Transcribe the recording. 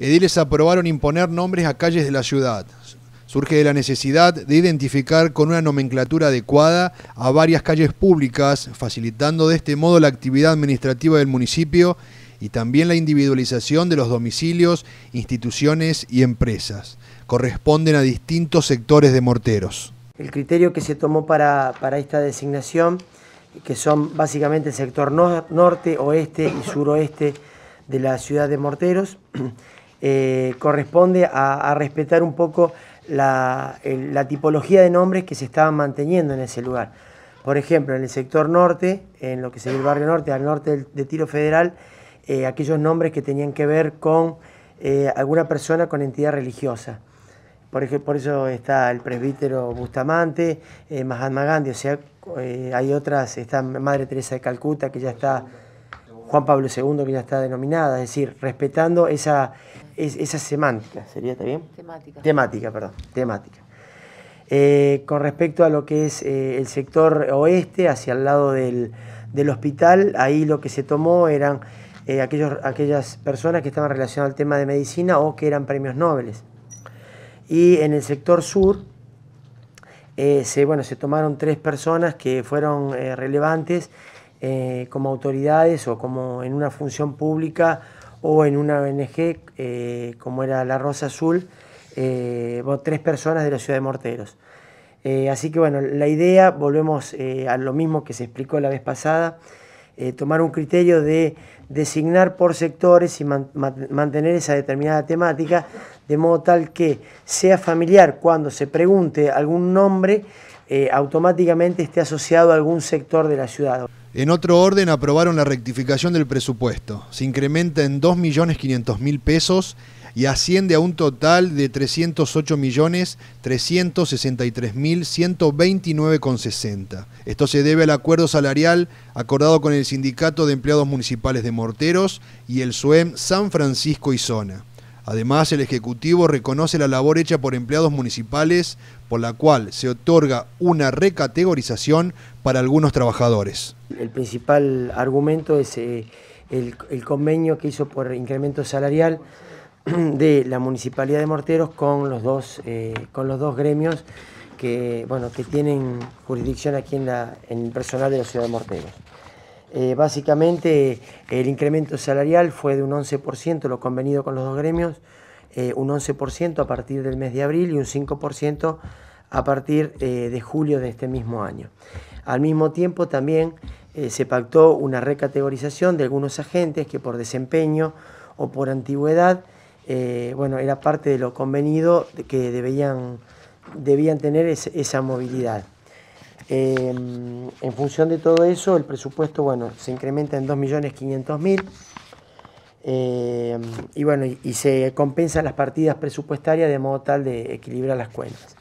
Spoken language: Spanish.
Ediles aprobaron imponer nombres a calles de la ciudad. Surge de la necesidad de identificar con una nomenclatura adecuada a varias calles públicas, facilitando de este modo la actividad administrativa del municipio y también la individualización de los domicilios, instituciones y empresas. Corresponden a distintos sectores de morteros. El criterio que se tomó para, esta designación, que son básicamente el sector norte, oeste y suroeste de la ciudad de Morteros, eh, corresponde a, respetar un poco la, tipología de nombres que se estaban manteniendo en ese lugar. Por ejemplo, en el sector norte, en lo que sería el barrio norte, al norte de Tiro Federal, eh, aquellos nombres que tenían que ver con eh, alguna persona con entidad religiosa. Por, por eso está el presbítero Bustamante, Mahatma Gandhi, o sea, hay otras, está Madre Teresa de Calcuta, que ya está... Juan Pablo II, que ya está denominada, es decir, respetando esa, esa semántica, ¿sería? también, Temática. Temática, perdón, temática. Eh, con respecto a lo que es eh, el sector oeste, hacia el lado del, hospital, ahí lo que se tomó eran eh, aquellos, aquellas personas que estaban relacionadas al tema de medicina o que eran premios nobles. Y en el sector sur, bueno, se tomaron tres personas que fueron relevantes eh, como autoridades o como en una función pública o en una ONG eh, como era La Rosa Azul, eh, tres personas de la ciudad de Morteros. Eh, así que bueno, la idea, volvemos a lo mismo que se explicó la vez pasada, tomar un criterio de designar por sectores y mantener esa determinada temática de modo tal que sea familiar cuando se pregunte algún nombre, eh, automáticamente esté asociado a algún sector de la ciudad. En otro orden, aprobaron la rectificación del presupuesto. Se incrementa en 2.500.000 pesos y asciende a un total de 308.363.129,60. Esto se debe al acuerdo salarial acordado con el Sindicato de Empleados Municipales de Morteros y el SUEM San Francisco y Zona. Además, el Ejecutivo reconoce la labor hecha por empleados municipales, por la cual se otorga una recategorización para algunos trabajadores. El principal argumento es eh, el, convenio que hizo por incremento salarial de la Municipalidad de Morteros con los dos, eh, con los dos gremios que, bueno, que tienen jurisdicción aquí en, la, en el personal de la ciudad de Morteros. Eh, básicamente el incremento salarial fue de un 11%, lo convenido con los dos gremios, eh, un 11% a partir del mes de abril y un 5% a partir eh, de julio de este mismo año. Al mismo tiempo también se pactó una recategorización de algunos agentes que por desempeño o por antigüedad, bueno, era parte de lo convenido que debían, tener esa movilidad. Em, en función de todo eso, el presupuesto bueno, se incrementa en 2.500.000 em, y, bueno, y, y se compensan las partidas presupuestarias de modo tal de equilibrar las cuentas.